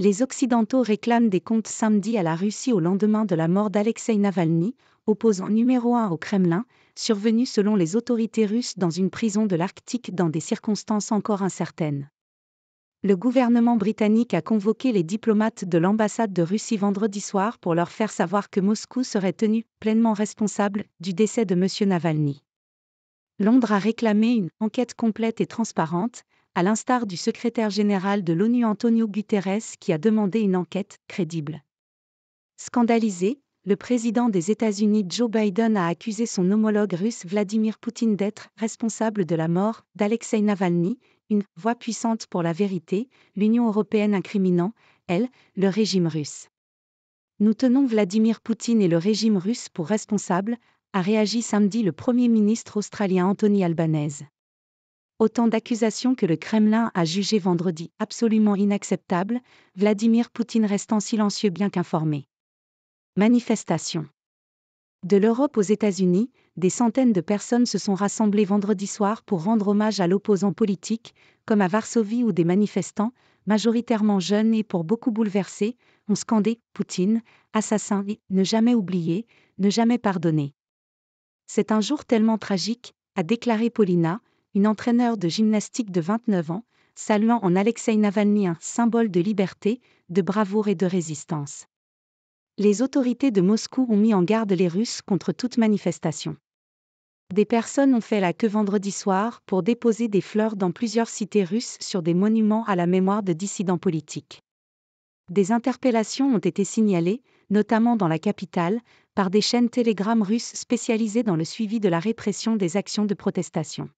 Les Occidentaux réclament des comptes samedi à la Russie au lendemain de la mort d'Alexei Navalny, opposant numéro un au Kremlin, survenu selon les autorités russes dans une prison de l'Arctique dans des circonstances encore incertaines. Le gouvernement britannique a convoqué les diplomates de l'ambassade de Russie vendredi soir pour leur faire savoir que Moscou serait tenu pleinement responsable du décès de M. Navalny. Londres a réclamé une enquête complète et transparente, à l'instar du secrétaire général de l'ONU Antonio Guterres qui a demandé une enquête crédible. Scandalisé, le président des États-Unis Joe Biden a accusé son homologue russe Vladimir Poutine d'être responsable de la mort d'Alexei Navalny, une voix puissante pour la vérité, l'Union européenne incriminant, elle, le régime russe. Nous tenons Vladimir Poutine et le régime russe pour responsables, a réagi samedi le Premier ministre australien Anthony Albanese. Autant d'accusations que le Kremlin a jugées vendredi absolument inacceptables, Vladimir Poutine restant silencieux bien qu'informé. Manifestation. De l'Europe aux États-Unis, des centaines de personnes se sont rassemblées vendredi soir pour rendre hommage à l'opposant politique, comme à Varsovie où des manifestants, majoritairement jeunes et pour beaucoup bouleversés, ont scandé Poutine, assassin, ne jamais oublier, ne jamais pardonner. C'est un jour tellement tragique, a déclaré Paulina, une entraîneur de gymnastique de 29 ans, saluant en Alexei Navalny un symbole de liberté, de bravoure et de résistance. Les autorités de Moscou ont mis en garde les Russes contre toute manifestation. Des personnes ont fait la queue vendredi soir pour déposer des fleurs dans plusieurs cités russes sur des monuments à la mémoire de dissidents politiques. Des interpellations ont été signalées, notamment dans la capitale, par des chaînes télégrammes russes spécialisées dans le suivi de la répression des actions de protestation.